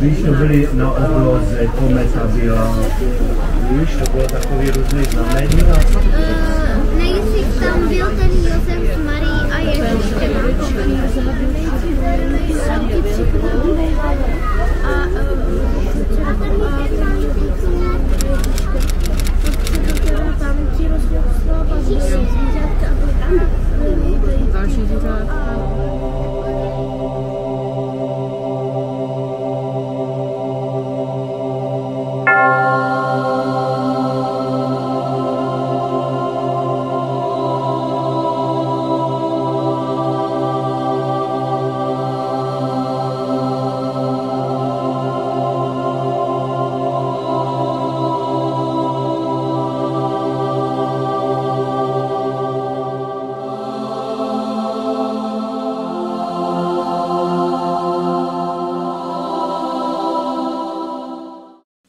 Víš, to byly na obloze, kometa byla, víš, to bylo takový různý znamení. A... No. Uh, eh, nejsi tam byl ten Josef s Marí a Ježíš. A, Další zvířátka. Eh,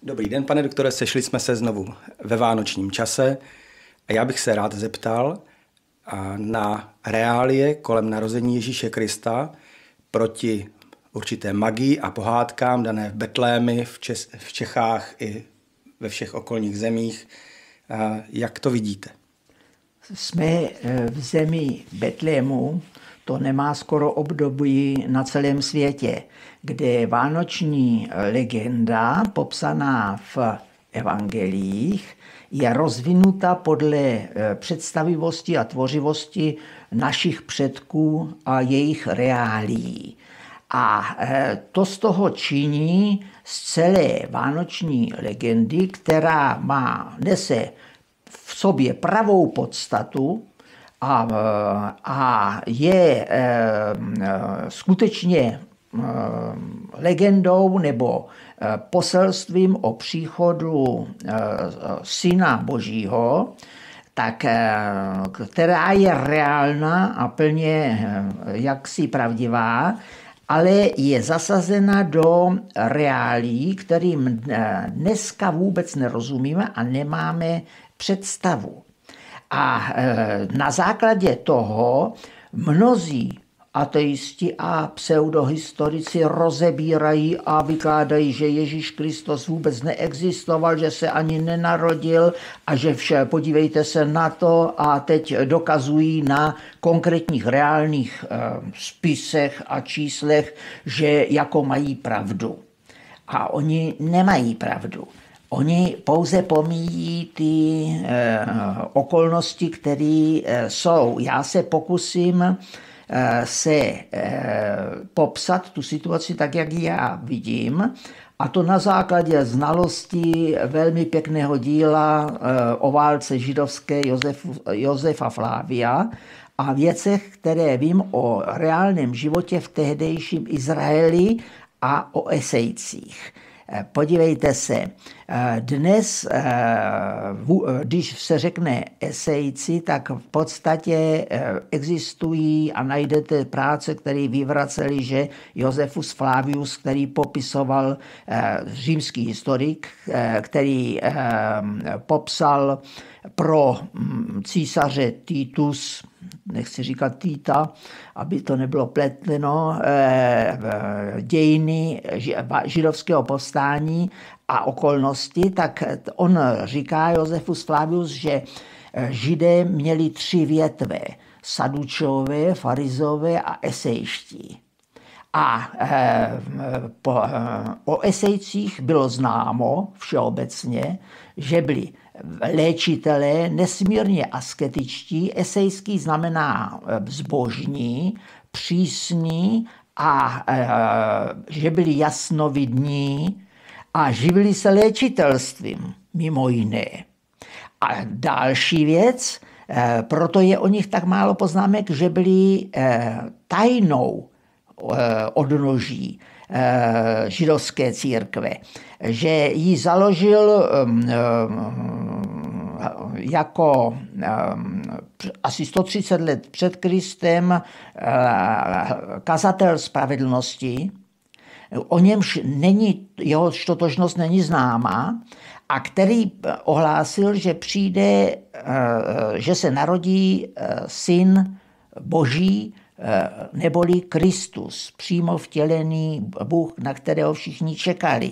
Dobrý den, pane doktore, sešli jsme se znovu ve vánočním čase a já bych se rád zeptal na reálie kolem narození Ježíše Krista proti určité magii a pohádkám dané v Betlémy, v, Čes- v Čechách i ve všech okolních zemích. Jak to vidíte? Jsme eh, v zemi Betlému, to nemá skoro období na celém světě, kdy vánoční legenda popsaná v evangelích je rozvinuta podle eh, představivosti a tvořivosti našich předků a jejich reálí. A eh, to z toho činí z celé vánoční legendy, která má, nese v sobě pravou podstatu a, eh, a je eh, eh, skutečně legendou nebo poselstvím o příchodu Syna Božího, tak, která je reálná a plně jaksi pravdivá, ale je zasazena do reálí, kterým dneska vůbec nerozumíme a nemáme představu. A e, na základě toho mnozí ateisti a pseudohistorici rozebírají a vykládají, že Ježíš Kristus vůbec neexistoval, že se ani nenarodil a že vše, podívejte se na to a teď dokazují na konkrétních reálných e, spisech a číslech, že jako mají pravdu. A oni nemají pravdu. Oni pouze pomíjí ty eh, okolnosti, které eh, jsou. Já se pokusím eh, se popsat tu situaci tak, jak ji já vidím, a to na základě znalosti velmi pěkného díla eh, o válce židovské Josefu, Josefa Flávia a věcech, které vím o reálném životě v tehdejším Izraeli a o esejcích. Eh, podívejte se, eh, dnes, eh, když se řekne esejci, tak v podstatě existují a najdete práce, které vyvraceli, že Josefus Flavius, který popisoval římský historik, který popsal pro mm, císaře Titus nechci říkat týta, aby to nebylo pletleno, eh, eh, dějiny židovského povstání a okolnosti, tak on říká Josefus Flavius, že eh, židé měli tři větve, sadučové, farizové a esejští. A o esejcích bylo známo všeobecně, že byli léčitelé, nesmírně asketičtí, esejský znamená eh, zbožní, přísní a eh, že byli jasnovidní a živili se léčitelstvím, mimo jiné. A další věc, eh, proto je o nich tak málo poznámek, že byli tajnou odnoží Eh, židovské církve, že ji založil eh, jako eh, asi 130 let před Kristem kazatel spravedlnosti, o němž není, jeho štotožnost není známá, a který ohlásil, že přijde, že se narodí syn boží, Eh, neboli Kristus, přímo vtělený Bůh, na kterého všichni čekali.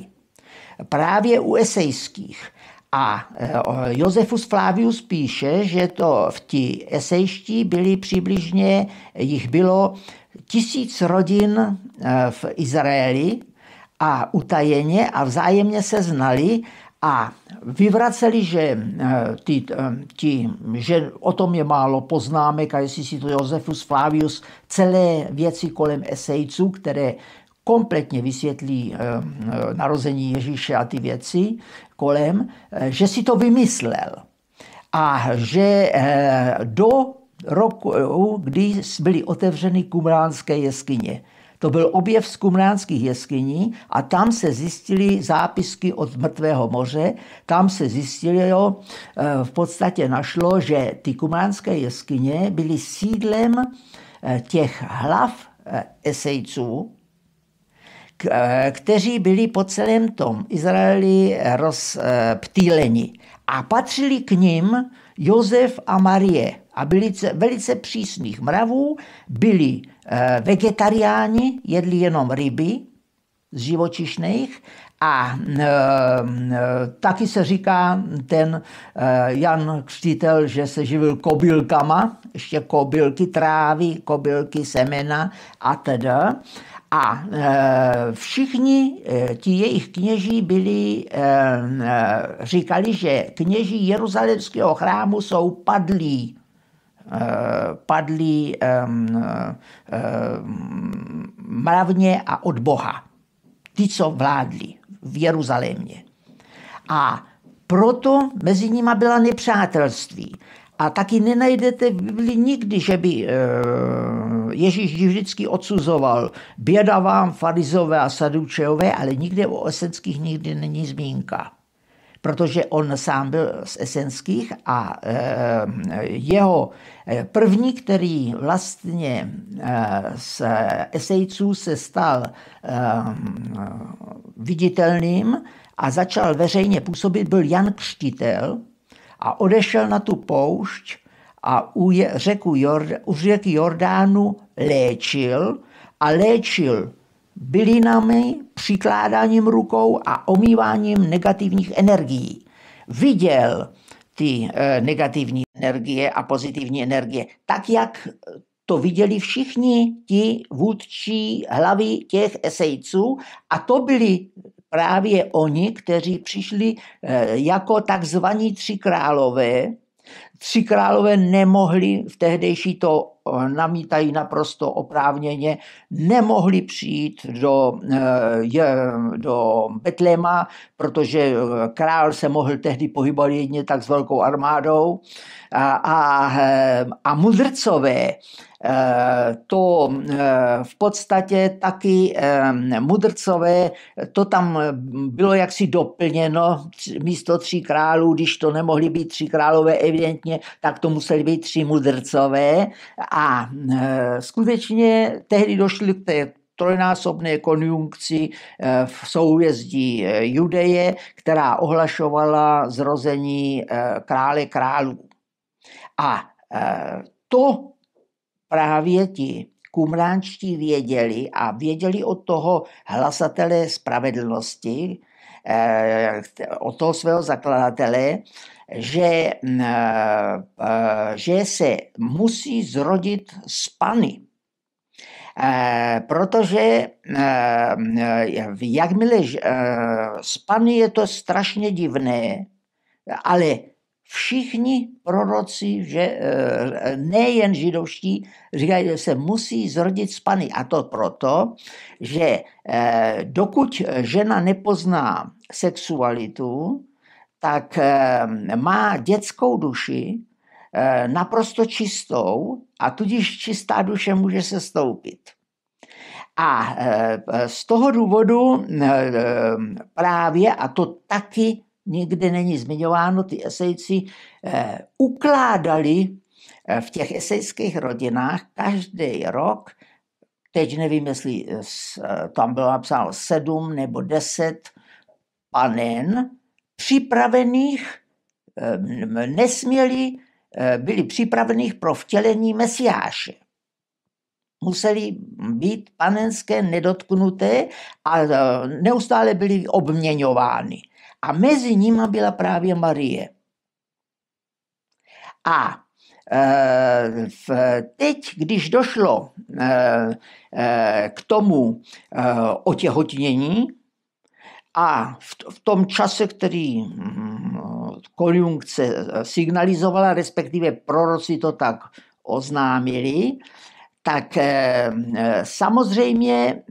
Právě u esejských. A eh, Josefus Flavius píše, že to v ti esejští byli přibližně, jich bylo tisíc rodin eh, v Izraeli a utajeně a vzájemně se znali, a vyvraceli, že, eh, ty, eh, ty, že o tom je málo poznámek a jestli si to Josefus Flavius celé věci kolem esejců, které kompletně vysvětlí eh, narození Ježíše a ty věci kolem, že si to vymyslel a že do roku, kdy byly otevřeny kumránské jeskyně, to byl objev z kumránských jeskyní a tam se zjistily zápisky od mrtvého moře. Tam se zjistilo, eh, v podstatě našlo, že ty kumránské jeskyně byly sídlem eh, těch hlav eh, esejců, kteří byli po celém tom Izraeli rozptýleni. A patřili k nim Josef a Marie a byli velice přísných mravů, byli eh, vegetariáni, jedli jenom ryby z živočišných a e, taky se říká ten e, Jan Křtitel, že se živil kobylkama, ještě kobylky trávy, kobylky semena a teda. A e, všichni e, ti jejich kněží byli, e, říkali, že kněží Jeruzalemského chrámu jsou padlí, padlí mravně a od Boha. Ti, co vládli v Jeruzalémě. A proto mezi nimi byla nepřátelství. A taky nenajdete v Biblii nikdy, že by Ježíš ji vždycky odsuzoval. Běda vám, farizové a sadučejové, ale nikde o esenských nikdy není zmínka. Protože on sám byl z esenských a eh, jeho eh, první, který vlastně eh, z esejců se stal viditelným a začal veřejně působit, byl Jan Křtitel a odešel na tu poušť a u, je, řeku Jord, u řeky Jordánu léčil a léčil bylinami, přikládáním rukou a omýváním negativních energií. Viděl ty e, negativní energie a pozitivní energie, tak jak to viděli všichni ti vůdčí hlavy těch esejců a to byli právě oni, kteří přišli e, jako takzvaní tři králové, tři králové nemohli v tehdejší to namítají naprosto oprávněně, nemohli přijít do, eh, do Betléma, protože eh, král se mohl tehdy pohybovat jedině tak s velkou armádou. A, a, eh, a mudrcové, to v podstatě taky mudrcové, to tam bylo jaksi doplněno místo tří králů, když to nemohli být tři králové evidentně, tak to museli být tři mudrcové a e, skutečně tehdy došli k té trojnásobné konjunkci e, v souvězdí e, Judeje, která ohlašovala zrození krále králů. A to právě ti kumránčtí věděli a věděli od toho hlasatele spravedlnosti, od toho svého zakladatele, že, e, e, že se musí zrodit z Pany. E, protože jakmile z Pany je to strašně divné, ale všichni proroci, že nejen židovští, říkají, že se musí zrodit z Pany. A to proto, že dokud žena nepozná sexualitu, tak ehm, má dětskou duši eh, naprosto čistou a tudíž čistá duše může se stoupit. A eh, z toho důvodu eh, právě, a to taky nikdy není zmiňováno, ty esejci ukládali v těch esejských rodinách každý rok, teď nevím, jestli tam bylo napsáno sedm nebo deset panen, připravených, nesměli, eh, byli připravených pro vtělení Mesiáše. Museli být panenské nedotknuté a eh, neustále byli obměňovány. A mezi nimi byla právě Marie. A eh, teď, když došlo k tomu otěhotnění, a v, v tom čase, který mm, konjunkce eh, signalizovala, respektive proroci to tak oznámili, tak eh, eh, samozřejmě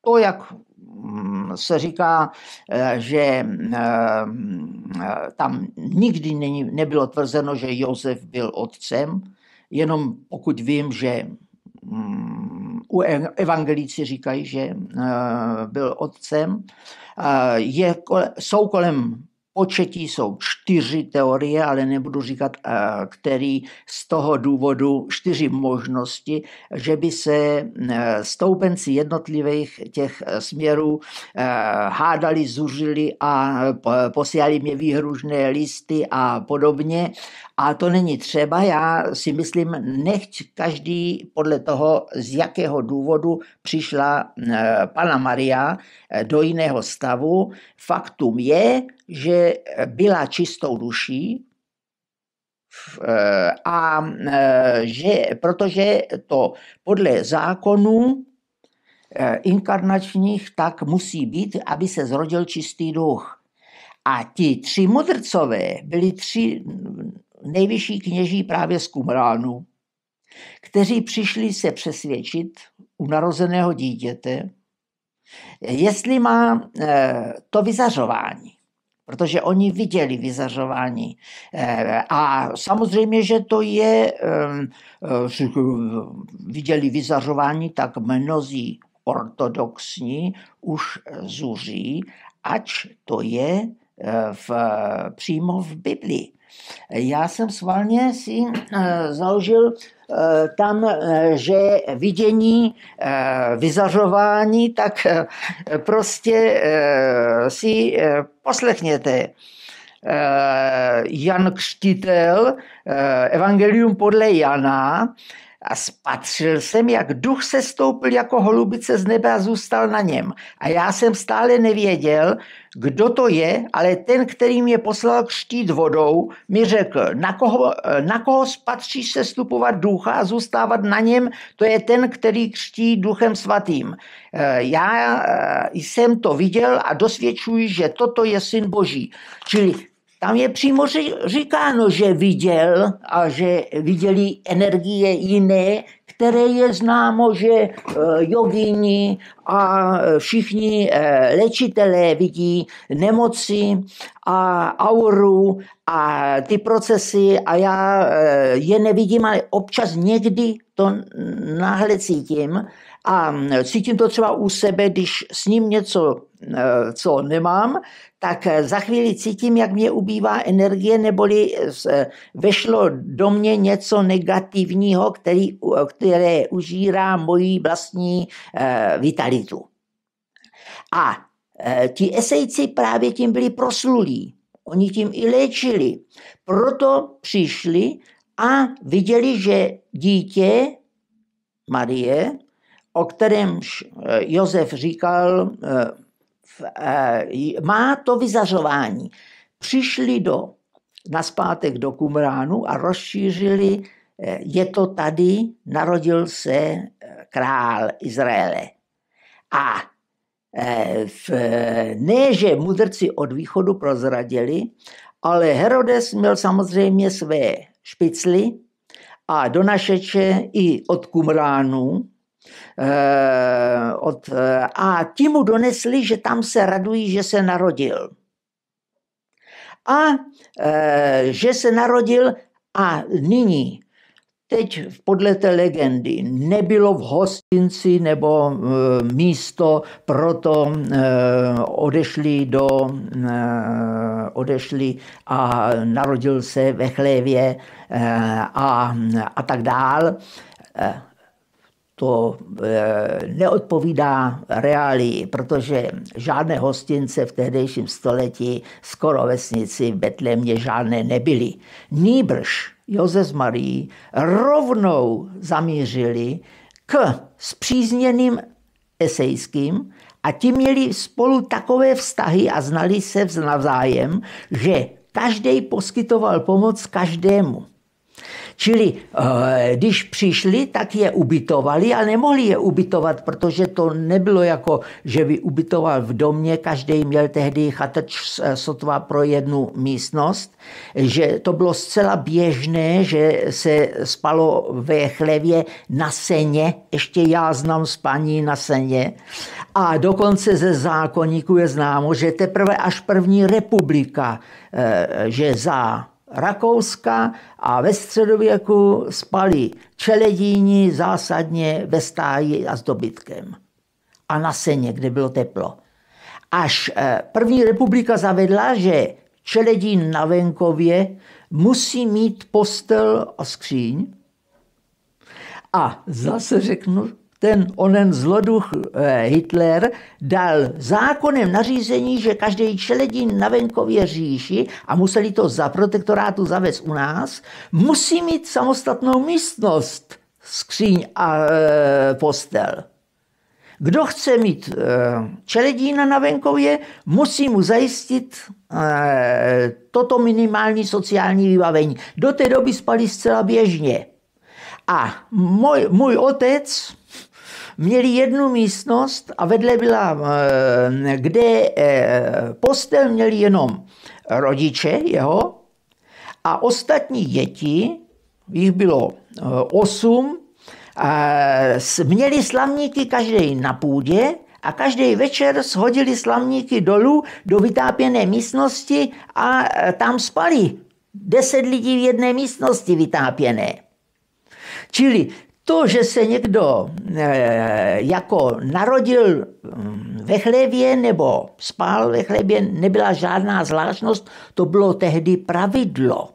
to, jak mm, se říká, že tam nikdy nebylo tvrzeno, že Josef byl otcem, jenom pokud vím, že mm, u evangelíci říkají, že eh, byl otcem, eh, je, jsou kolem početí jsou čtyři teorie, ale nebudu říkat, eh, který z toho důvodu čtyři možnosti, že by se eh, stoupenci jednotlivých těch eh, směrů hádali, zuřili a posílali mě výhružné listy a podobně. A to není třeba, já si myslím, nechť každý podle toho, z jakého důvodu přišla pana Maria do jiného stavu. Faktum je, že byla čistou duší eh, a eh, že, protože to podle zákonů eh, inkarnačních tak musí být, aby se zrodil čistý duch. A ti tři mudrcové byli tři nejvyšší kněží právě z Kumránu, kteří přišli se přesvědčit u narozeného dítěte, jestli má to vyzařování protože oni viděli vyzařování. Eh, a samozřejmě, že to je, ehm, eh, viděli vyzařování, tak mnozí ortodoxní už zuří, ač to je eh, v, přímo v Biblii. Já jsem sválně si založil tam, eh, že vidění, eh, vyzařování, tak eh, prostě si poslechněte. Jan Křtitel, Evangelium podle Jana, a spatřil jsem, jak duch se stoupil jako holubice z nebe a zůstal na něm. A já jsem stále nevěděl, kdo to je, ale ten, který mě poslal křtít vodou, mi řekl, na koho, na koho spatříš se stupovat ducha a zůstávat na něm, to je ten, který křtí duchem svatým. E, já e, jsem to viděl a dosvědčuji, že toto je syn Boží. Čili tam je přímo říkáno, že viděl a že viděli energie jiné, které je známo, že eh, jogini a eh, všichni eh, léčitelé vidí nemoci a auru a ty procesy a já je nevidím, ale občas někdy to náhle cítím a mm, cítím to třeba u sebe, když s ním něco, co nemám, tak eh, za chvíli cítím, jak mě ubývá energie, neboli eh, eh, vešlo do mě něco negativního, který, které užírá moji vlastní vitalitu. A ti esejci právě tím byli proslulí. Oni tím i léčili. Proto přišli a viděli, že dítě Marie, o kterém Josef říkal, Eh, má to vyzařování. Přišli do, naspátek do Kumránu a rozšířili, eh, je to tady, narodil se eh, král Izraele. A v, ne, že mudrci od východu prozradili, ale Herodes měl samozřejmě své špicly a donašeče i od Kumránu, Eh, od, eh, a ti mu donesli, že tam se radují, že se narodil. A eh, že se narodil a nyní teď podle té legendy nebylo v hostinci nebo e, místo, proto e, odešli do, e, odešli a narodil se ve chlévě e, a, a tak dál. E, to eh, neodpovídá reálii, protože žádné hostince v tehdejším století skoro vesnici v Betlémě žádné nebyly. Nýbrž Josef Marí rovnou zamířili k spřízněným esejským a ti měli spolu takové vztahy a znali se navzájem, že každý poskytoval pomoc každému. Čili eh, když přišli, tak je ubytovali a nemohli je ubytovat, protože to nebylo jako, že by ubytoval v domě, každý měl tehdy chatač eh, sotva pro jednu místnost, že to bylo zcela běžné, že se spalo ve chlevě na seně, ještě já znám spaní na seně a dokonce ze zákonníků je známo, že teprve až první republika, eh, že za Rakouska a ve středověku spali čeledíni zásadně ve stáji a s dobytkem a na seně, kde bylo teplo. Až eh, první republika zavedla, že čeledín na venkově musí mít postel a skříň. A zase řeknu ten onen zloduch eh, Hitler dal zákonem nařízení, že každý čeledin na venkově říši, a museli to za protektorátu zavést u nás, musí mít samostatnou místnost, skříň a eh, postel. Kdo chce mít e, čeledína na venkově, musí mu zajistit toto minimální sociální vybavení. Do té doby spali zcela běžně. A můj, můj otec, měli jednu místnost a vedle byla, eh, kde eh, postel měli jenom rodiče jeho a ostatní děti, jich bylo eh, osm, měli slavníky každý na půdě a každý večer shodili slavníky dolů do vytápěné místnosti a tam spali. Deset lidí v jedné místnosti vytápěné. Čili to, že se někdo eh, jako narodil mm, ve chlebě nebo spál ve chlebě, nebyla žádná zvláštnost, to bylo tehdy pravidlo.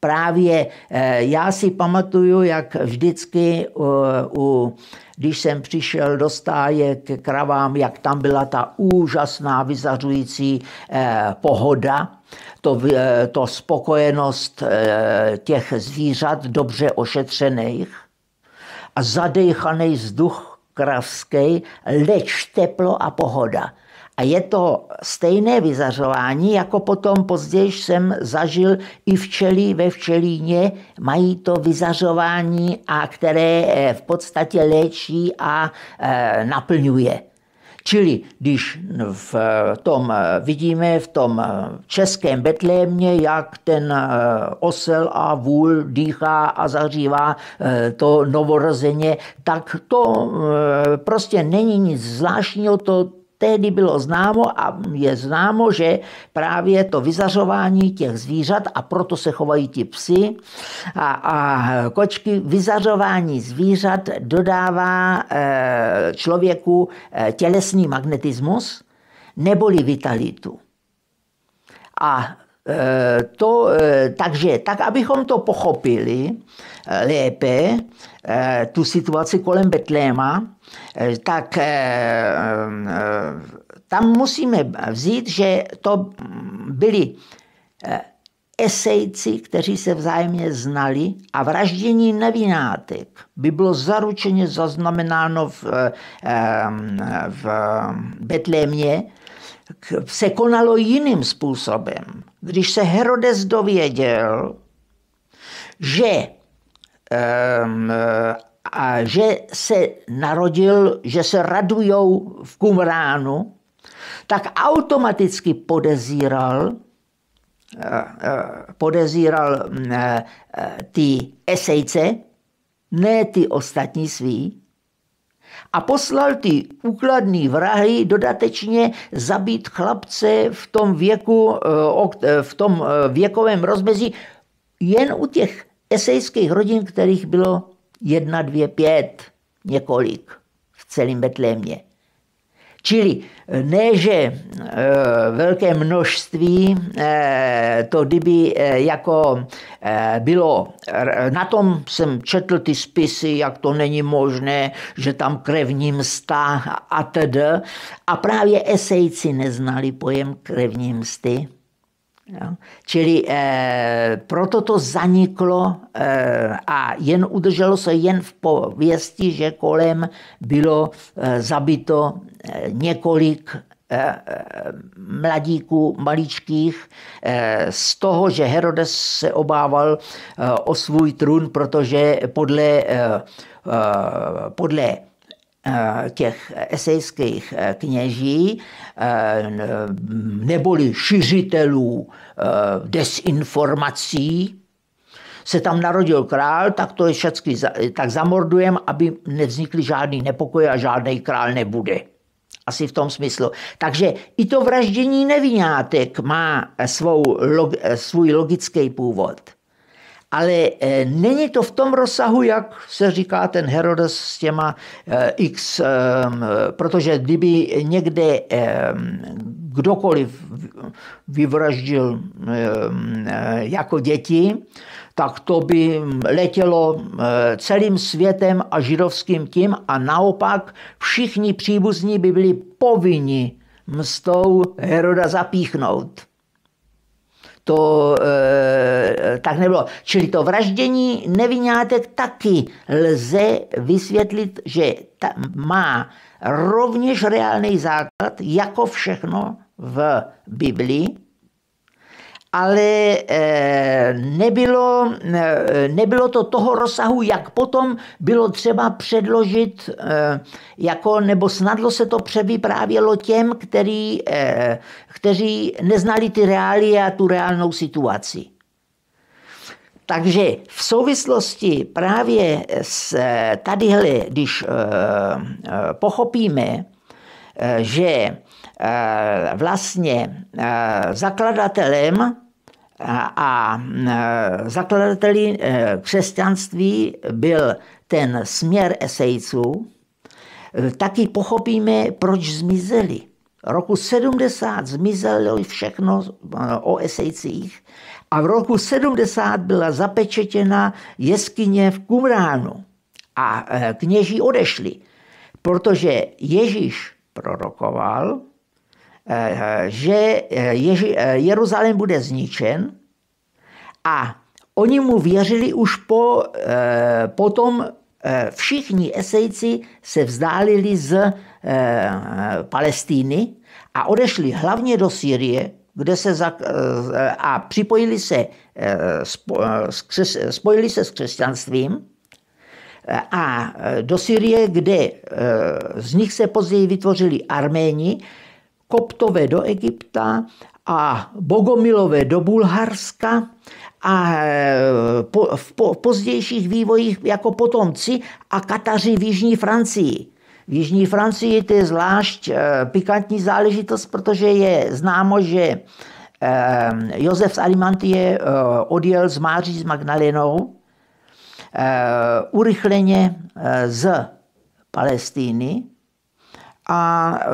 Právě eh, já si pamatuju, jak vždycky, u, u, když jsem přišel do stáje k kravám, jak tam byla ta úžasná vyzařující eh, pohoda, to, eh, to spokojenost eh, těch zvířat dobře ošetřených a zadechaný vzduch kravský, leč teplo a pohoda. A je to stejné vyzařování, jako potom později jsem zažil i včelí ve včelíně. Mají to vyzařování, a které eh, v podstatě léčí a naplňuje. Čili když v eh, tom eh, vidíme, v tom eh, českém Betlémě, jak ten osel a vůl dýchá a zahřívá to novorozeně, tak to prostě není nic zvláštního, to tehdy bylo známo a je známo, že právě to vyzařování těch zvířat, a proto se chovají ti psy a, a kočky, vyzařování zvířat dodává eh, člověku eh, tělesný magnetismus neboli vitalitu. A eh, to, takže tak, abychom to pochopili lépe, tu situaci kolem Betléma, Eh, tak eh, eh, tam musíme vzít, že to byli esejci, kteří se vzájemně znali a vraždění nevinátek by bylo zaručeně zaznamenáno v, v Betlémě, se konalo jiným způsobem. Když se Herodes dověděl, že a že se narodil, že se radujou v Kumránu, tak automaticky podezíral, eh, eh, podezíral eh, ty esejce, ne ty ostatní svý, a poslal ty úkladní vrahy dodatečně zabít chlapce v tom, věku, v tom věkovém rozmezí jen u těch esejských rodin, kterých bylo jedna, dvě, pět, několik v celém Betlémě. Čili eh, ne, že e, velké množství, e, to kdyby e, jako e, bylo, e, na tom jsem četl ty spisy, jak to není možné, že tam krevní msta a td. A právě esejci neznali pojem krevní msty. Jo. Čili e, proto to zaniklo e, a jen udrželo se jen v pověsti, že kolem bylo e, zabito e, několik e, mladíků maličkých e, z toho, že Herodes se obával e, o svůj trůn, protože podle, e, e, podle Eh, těch esejských eh, kněží eh, neboli šiřitelů desinformací, se tam narodil král, tak to je všechny tak zamordujem, aby nevznikly žádný nepokoje a žádný král nebude. Asi v tom smyslu. Takže i to vraždění nevinátek má svou, svůj logický původ ale eh, není to v tom rozsahu, jak se říká ten Herodes s těma eh, x, ehm, protože kdyby někde ehm, kdokoliv vyvraždil ehm, eh, jako děti, tak to by letělo celým světem a židovským tím a naopak všichni příbuzní by byli povinni mstou Heroda zapíchnout to e, tak nebylo. Čili to vraždění nevinátek taky lze vysvětlit, že ta, má rovněž reálný základ, jako všechno v Biblii, ale eh, nebylo, eh, nebylo to toho rozsahu, jak potom bylo třeba předložit, eh, jako, nebo snadlo se to převyprávělo těm, který, kteří neznali ty reálie a tu reálnou situaci. Takže v souvislosti právě s tadyhle, když pochopíme, že vlastně zakladatelem a e, zakladateli e, křesťanství byl ten směr esejců, e, taky pochopíme, proč zmizeli. Roku 70 zmizelo všechno o esejcích a v roku 70 byla zapečetěna jeskyně v Kumránu a kněží odešli, protože Ježíš prorokoval, Eh, že eh, Ježi, eh, Jeruzalém bude zničen a oni mu věřili už po, potom všichni esejci se vzdálili z Palestíny a odešli hlavně do Syrie, kde se za, a připojili se, spojili se s křesťanstvím a do Syrie, kde z nich se později vytvořili Arméni, koptové do Egypta a bogomilové do Bulharska a e, po, v, po, v pozdějších vývojích jako potomci a Kataři v Jižní Francii. V Jižní Francii to je zvlášť e, pikantní záležitost, protože je známo, že e, Josef z Alimantie odjel z Máří s Magdalenou urychleně z Palestíny a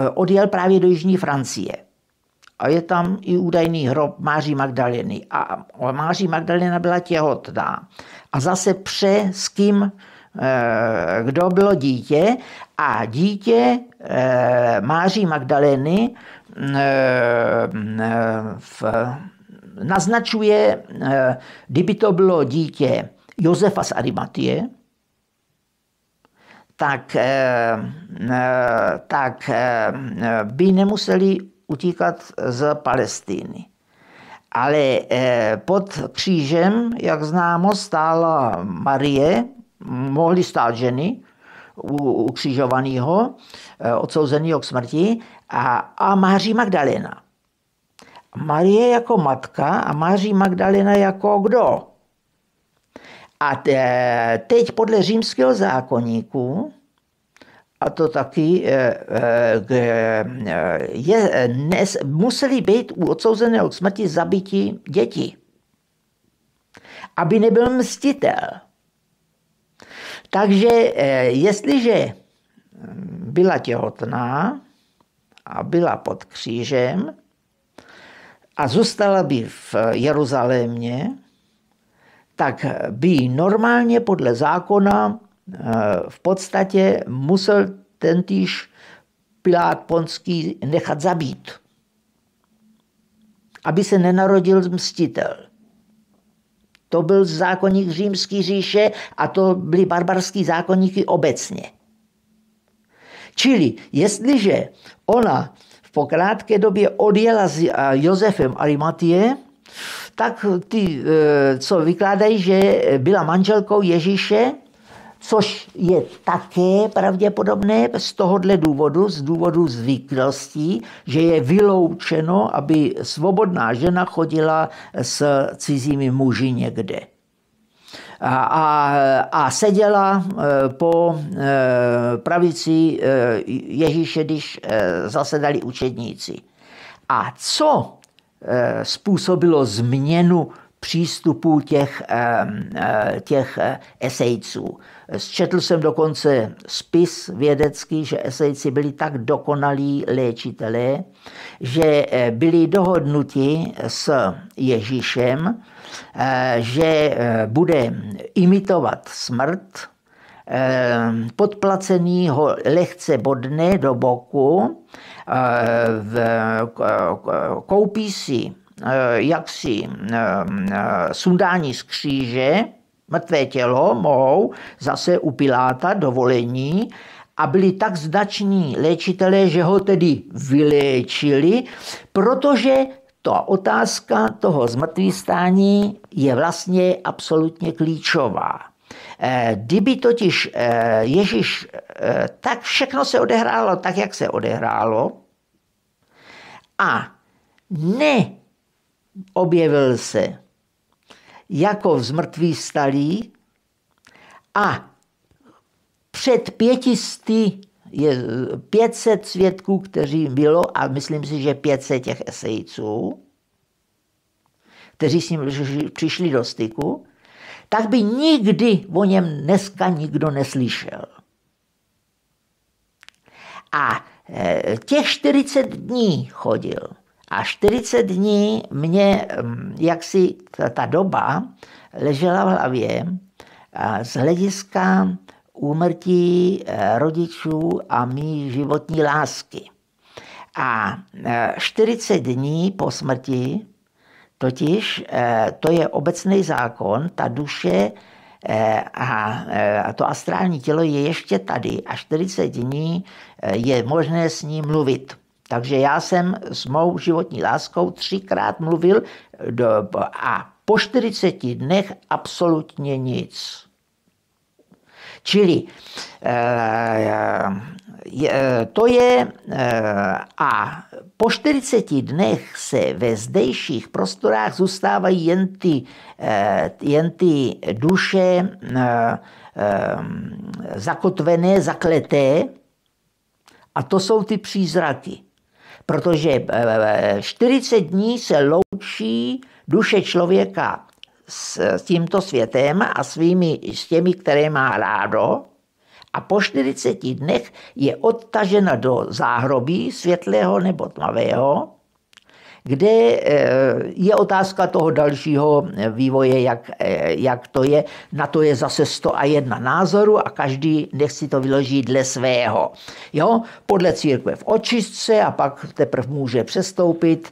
e, odjel právě do Jižní Francie. A je tam i údajný hrob Máří Magdaleny. A Máří Magdalena byla těhotná. A zase pře s kým, e, kdo bylo dítě. A dítě e, Máří Magdaleny v, naznačuje, kdyby to bylo dítě Josefa z Arimatie, tak, eh, eh, tak eh, by nemuseli utíkat z Palestíny. Ale pod křížem, jak známo, stála Marie, mohly stát ženy ukřižovaného, odsouzeného k smrti, a, a Máří Magdalena. Marie jako matka a Máří Magdalena jako kdo? A teď podle římského zákonníku, a to taky eh, eh, eh, je, nes, museli být u odsouzeného k smrti zabití děti, aby nebyl mstitel. Takže jestliže hm, byla těhotná a byla pod křížem a zůstala by v Jeruzalémě, tak by normálně podle zákona eh, v podstatě musel tentýž Pilát Ponský nechat zabít, aby se nenarodil mstitel. To byl zákonník římský říše a to byly barbarský zákonníky obecně. Čili jestliže ona v pokrátké době odjela s Josefem Arimatie, tak ty, e, co vykládají, že byla manželkou Ježíše, což je také pravděpodobné z tohohle důvodu, z důvodu zvyklostí, že je vyloučeno, aby svobodná žena chodila s cizími muži někde. A, a, a seděla e, po e, pravici Ježíše, když zasedali učedníci. A co Eh, způsobilo změnu přístupu těch, eh, eh, těch esejců. Zčetl jsem dokonce spis vědecký, že esejci byli tak dokonalí léčitelé, že byli dohodnuti s Ježíšem, že bude imitovat smrt, podplacený ho lehce bodné do boku, koupí si eh, jaksi eh, eh, sundání z kříže, mrtvé tělo mohou zase u Piláta dovolení a byli tak zdační léčitelé, že ho tedy vyléčili, protože ta otázka toho zmrtvý stání je vlastně absolutně klíčová. Eh, kdyby totiž eh, Ježíš, eh, tak všechno se odehrálo tak, jak se odehrálo a neobjevil se jako vzmrtvý stalý a před pětisty je 500 svědků, kteří bylo, a myslím si, že 500 těch esejců, kteří s ním přišli do styku, tak by nikdy o něm dneska nikdo neslyšel. A e, těch 40 dní chodil. A 40 dní mě, jak si ta doba ležela v hlavě z hlediska úmrtí e, rodičů a mý životní lásky. A 40 e, dní po smrti Totiž eh, to je obecný zákon, ta duše eh, eh, a, to astrální tělo je ještě tady a 40 dní je možné s ním mluvit. Takže já jsem s mou životní láskou třikrát mluvil do, a po 40 dnech absolutně nic. Čili eh, eh, to je eh, a po 40 dnech se ve zdejších prostorách zůstávají jen ty, jen ty duše zakotvené, zakleté a to jsou ty přízraky. Protože 40 dní se loučí duše člověka s tímto světem a svými, s těmi, které má rádo, a po 40 dnech je odtažena do záhrobí světlého nebo tmavého kde eh, je otázka toho dalšího eh, vývoje, jak, eh, jak to je. Na to je zase 101 názoru a každý nech si to vyloží dle svého. Jo? Podle církve v očistce a pak teprve může přestoupit.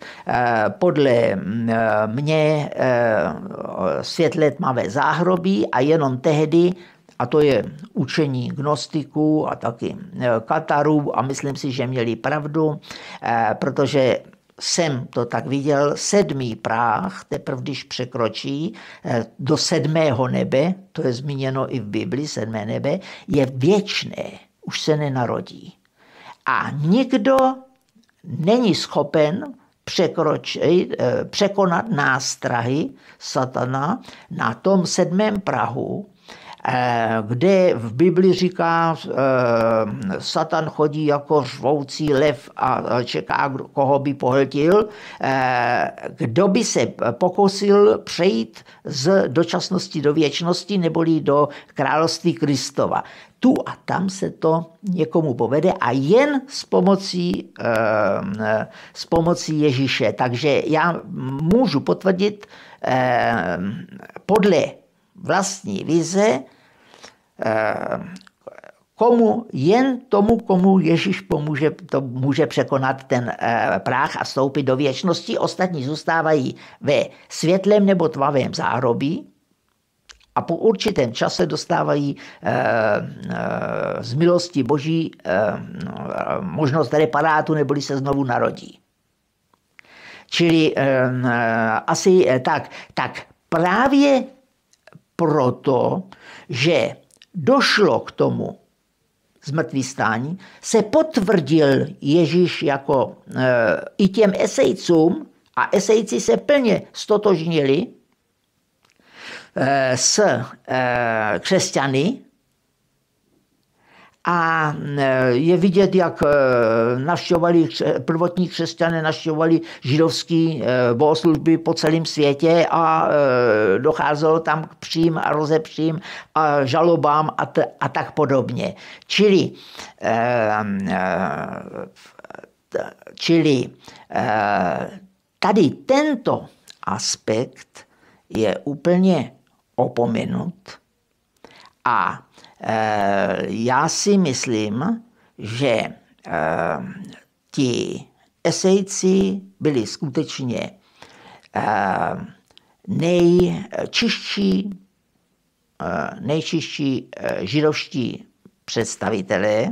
Podle mm, mě svět let máme záhrobí a jenom tehdy a to je učení gnostiků a taky Katarů a myslím si, že měli pravdu, protože jsem to tak viděl, sedmý práh, teprve když překročí eh, do sedmého nebe, to je zmíněno i v Bibli, sedmé nebe, je věčné, už se nenarodí. A nikdo není schopen překročit, eh, překonat nástrahy satana na tom sedmém prahu, Eh, kde v Bibli říká, eh, Satan chodí jako žvoucí lev a čeká, koho by pohltil, eh, kdo by se pokusil přejít z dočasnosti do věčnosti, neboli do království Kristova. Tu a tam se to někomu povede a jen s pomocí, s pomocí Ježíše. Takže já můžu potvrdit podle vlastní vize, eh, komu, jen tomu, komu Ježíš pomůže, to může překonat ten eh, práh a stoupit do věčnosti. Ostatní zůstávají ve světlém nebo tmavém zárobí a po určitém čase dostávají eh, z milosti boží možnost reparátu, neboli se znovu narodí. Čili asi tak, tak právě proto, že došlo k tomu zmrtvý stání, se potvrdil Ježíš jako e, i těm esejcům, a esejci se plně stotožnili e, s e, křesťany, a e, je vidět, jak e, navštěvovali prvotní křesťané, navštěvovali židovské e, bohoslužby po celém světě a docházelo tam k přím a rozepřím a žalobám a, t- a tak podobně. Čili, čili tady tento aspekt je úplně opomenut a Eh, já si myslím, že eh, ti esejci byli skutečně nejčistší, eh, nejčistší židovští představitelé,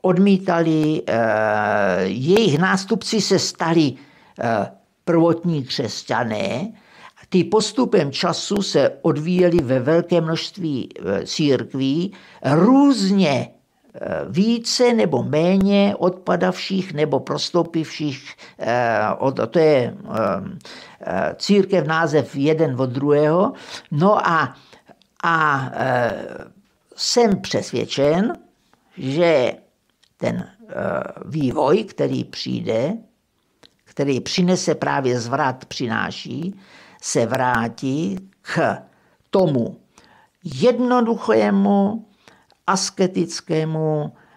odmítali, jejich nástupci se stali prvotní křesťané, ty postupem času se odvíjely ve velké množství e, církví, různě e, více nebo méně odpadavších nebo prostoupivších, e, to je církev název jeden od druhého. No a, a jsem přesvědčen, že ten vývoj, který přijde, který přinese právě zvrat, přináší, se vrátí k tomu jednoduchému, asketickému, eh,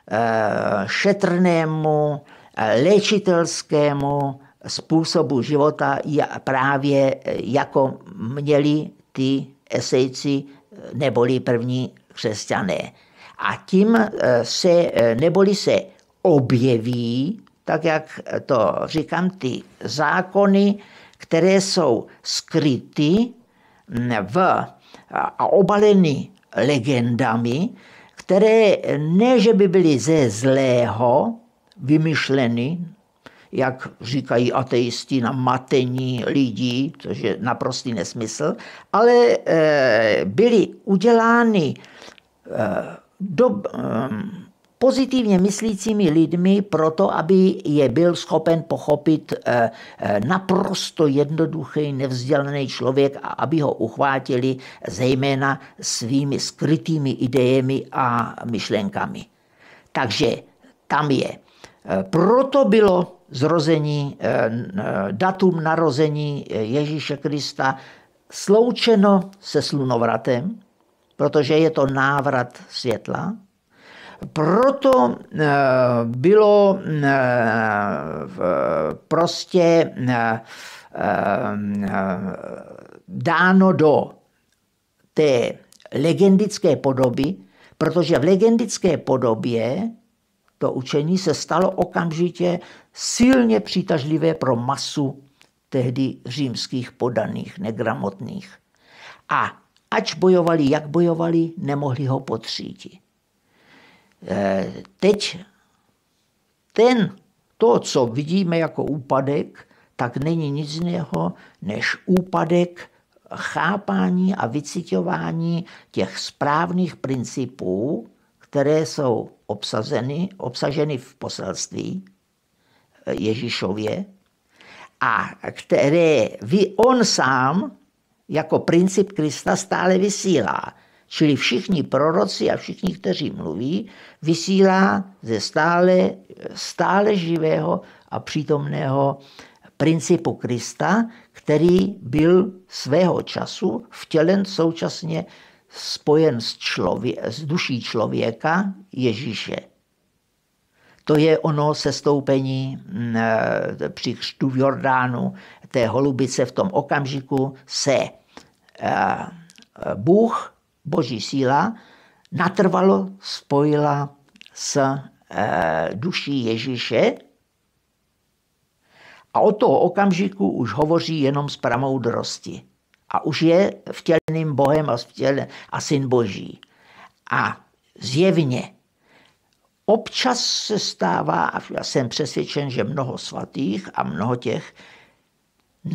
šetrnému, eh, léčitelskému způsobu života právě eh, jako měli ty esejci neboli první křesťané. A tím se, neboli se objeví, tak jak to říkám, ty zákony, které jsou skryty v a obaleny legendami, které ne, že by byly ze zlého vymyšleny, jak říkají ateisti, na matení lidí, což je naprostý nesmysl, ale e, byly udělány e, do, pozitivně myslícími lidmi proto, aby je byl schopen pochopit eh, eh, naprosto jednoduchý, nevzdělaný člověk a aby ho uchvátili zejména svými skrytými idejemi a myšlenkami. Takže tam je. Eh, proto bylo zrození, datum narození Ježíše Krista sloučeno se slunovratem, protože je to návrat světla, proto eh, bylo eh, prostě eh, dáno do té legendické podoby, protože v legendické podobě to učení se stalo okamžitě silně přitažlivé pro masu tehdy římských podaných, negramotných. A ač bojovali, jak bojovali, nemohli ho potřítit. Eh, teď ten, to, co vidíme jako úpadek, tak není nic jiného než úpadek chápání a vycitování těch správných principů, které jsou obsazeny, obsaženy v poselství Ježíšově a které vy on sám jako princip Krista stále vysílá. Čili všichni proroci a všichni, kteří mluví, vysílá ze stále, stále živého a přítomného principu Krista, který byl svého času vtělen současně spojen s, člově- s duší člověka Ježíše. To je ono sestoupení mm, eh, při křtu v Jordánu, té holubice v tom okamžiku se eh, eh, Bůh boží síla natrvalo spojila s eh, duší Ježíše a od toho okamžiku už hovoří jenom z pramoudrosti. A už je vtěleným Bohem a, vtělen, a syn Boží. A zjevně občas se stává, a já jsem přesvědčen, že mnoho svatých a mnoho těch,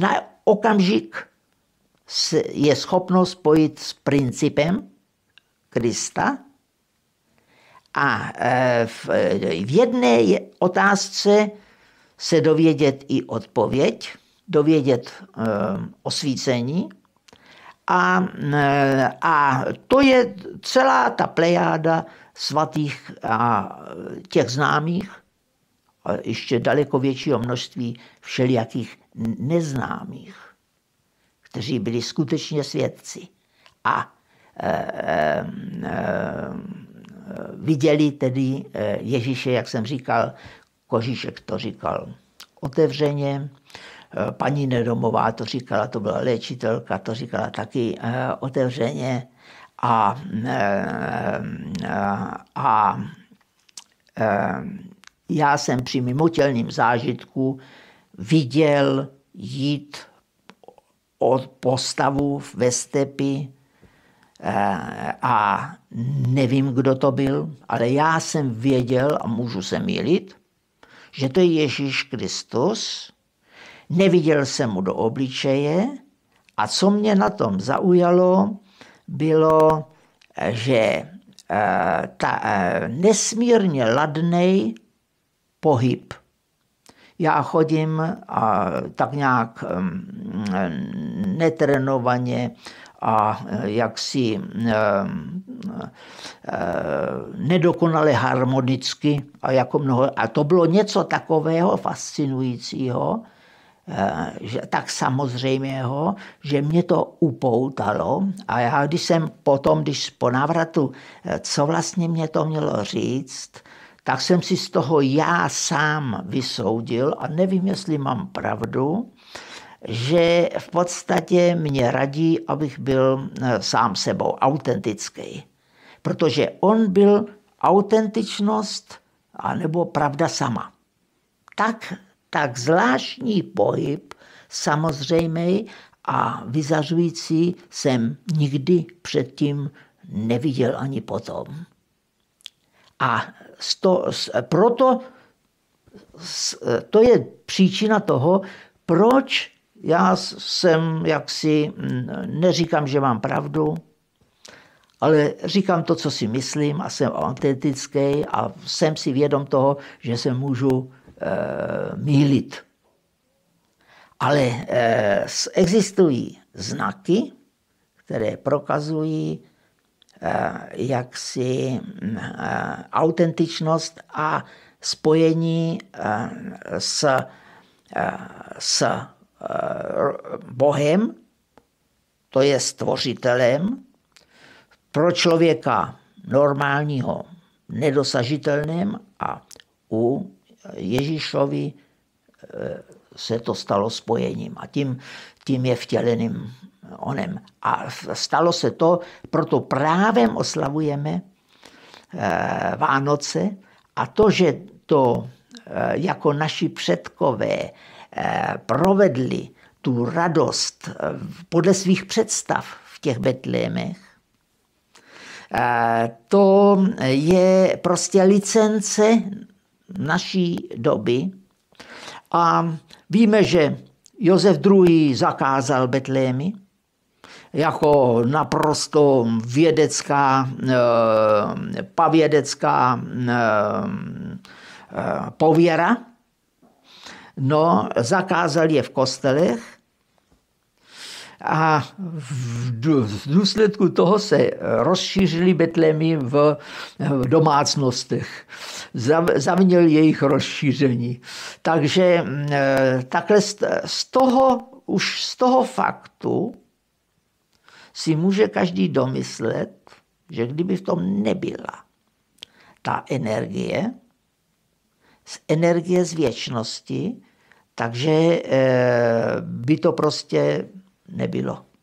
na okamžik je schopno spojit s principem Krista a e, v, jedné otázce se dovědět i odpověď, dovědět e, osvícení. A, e, a to je celá ta plejáda svatých a těch známých, a ještě daleko většího množství všelijakých neznámých kteří byli skutečně svědci a e, e, viděli tedy Ježíše, jak jsem říkal, Kožíšek to říkal otevřeně, paní Nedomová to říkala, to byla léčitelka, to říkala taky otevřeně a, a, a já jsem při mimotělním zážitku viděl jít postavu ve stepi eh, a nevím, kdo to byl, ale já jsem věděl a můžu se mýlit, že to je Ježíš Kristus. Neviděl jsem mu do obličeje a co mě na tom zaujalo, bylo, že eh, ta eh, nesmírně ladnej pohyb já chodím a tak nějak netrenovaně a eh, jaksi eh, nedokonale harmonicky a jako mnoho. A to bylo něco takového fascinujícího, eh, že, tak samozřejmého, že mě to upoutalo a já když jsem potom, když po návratu, co vlastně mě to mělo říct, tak jsem si z toho já sám vysoudil a nevím, jestli mám pravdu, že v podstatě mě radí, abych byl eh, sám sebou, autentický. Protože on byl autentičnost anebo pravda sama. Tak, tak zvláštní pohyb, samozřejmě, a vyzařující jsem nikdy předtím neviděl ani potom. A sto, proto to je příčina toho, proč já jsem jaksi, mm, neříkám, že mám pravdu, ale říkám to, co si myslím a jsem autentický a jsem si vědom toho, že se můžu e, eh, mílit. Ale e, existují znaky, které prokazují, Eh, jaksi mm, eh, autentičnost a spojení eh, s, s Bohem, to je stvořitelem, pro člověka normálního nedosažitelným a u Ježíšovi se to stalo spojením a tím, tím je vtěleným onem. A stalo se to, proto právem oslavujeme eh, Vánoce a to, že to eh, jako naši předkové eh, provedli tu radost podle svých představ v těch Betlémech, to je prostě licence naší doby. A víme, že Josef II. zakázal Betlémy, jako naprosto vědecká, eh, pavědecká eh, eh, pověra. No, zakázal je v kostelech a v důsledku toho se rozšířily betlémy v domácnostech. Zavinil jejich rozšíření. Takže takhle z toho, už z toho faktu si může každý domyslet, že kdyby v tom nebyla ta energie, z energie z věčnosti, takže eh, by to prostě nebylo.